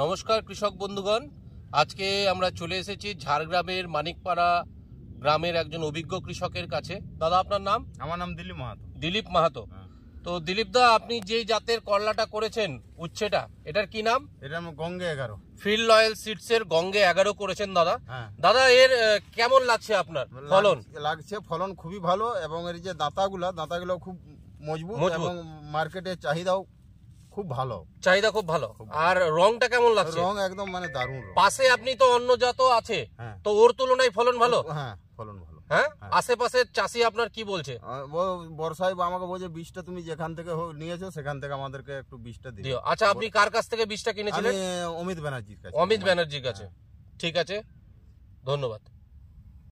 নমস্কার কৃষক বন্ধুগণ আজকে আমরা চলে এসেছি ঝাড়গ্রামের মানিকপাড়া গ্রামের একজন অভিজ্ঞ কৃষকের কাছে দাদা আপনার নাম আমার নাম দিলীপ মাহাতো দিলীপ মাহাতো হ্যাঁ। তো দিলীপ দা আপনি যে জাতের করলাটা করেছেন উচ্ছেটা এটার কি নাম এটা গঙ্গে এগারো ফিল্ড লয়েল সিডস এর গঙ্গে এগারো করেছেন দাদা হ্যাঁ। দাদা এর কেমন লাগছে আপনার ফলন লাগছে ফলন খুবই ভালো এবং এর যে দাঁতাগুলা দাঁতাগুলো খুব মজবুত এবং মার্কেটের চাহিদাও খুব ভালো চাহিদা খুব ভালো আর রংটা কেমন লাগছে রং একদম মানে দারুণ পাশে আপনি তো অন্য জাত আছে হ্যাঁ। তো ওর তুলনায় ফলন ভালো হ্যাঁ ফলন ভালো হ্যাঁ, হ্যাঁ। আশেপাশে চাষি আপনার কি বলছে বর্ষায় আমাকে বলছে বীজটা তুমি যেখান থেকে নিয়েছো সেখান থেকে আমাদেরকে একটু বীজটা দিও আচ্ছা আপনি কার কাছ থেকে বীজটা কিনেছিলেন অমিত ব্যানার্জির কাছে অমিত ব্যানার্জির কাছে হ্যাঁ। ঠিক আছে ধন্যবাদ